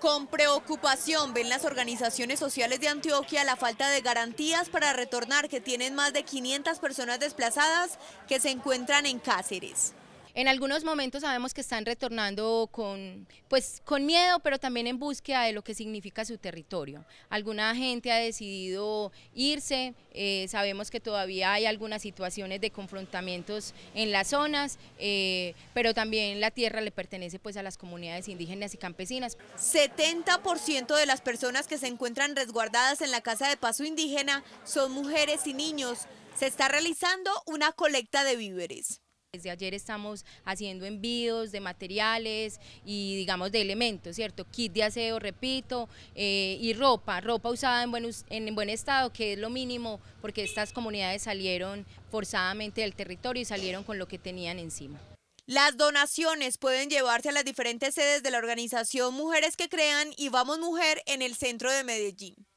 Con preocupación ven las organizaciones sociales de Antioquia la falta de garantías para retornar que tienen más de 500 personas desplazadas que se encuentran en Cáceres. En algunos momentos sabemos que están retornando con, pues, con miedo, pero también en búsqueda de lo que significa su territorio. Alguna gente ha decidido irse, eh, sabemos que todavía hay algunas situaciones de confrontamientos en las zonas, eh, pero también la tierra le pertenece pues, a las comunidades indígenas y campesinas. 70% de las personas que se encuentran resguardadas en la Casa de Paso Indígena son mujeres y niños. Se está realizando una colecta de víveres. Desde ayer estamos haciendo envíos de materiales y digamos de elementos, ¿cierto? Kit de aseo, repito, eh, y ropa, ropa usada en buen, en buen estado, que es lo mínimo porque estas comunidades salieron forzadamente del territorio y salieron con lo que tenían encima. Las donaciones pueden llevarse a las diferentes sedes de la organización Mujeres que Crean y Vamos Mujer en el centro de Medellín.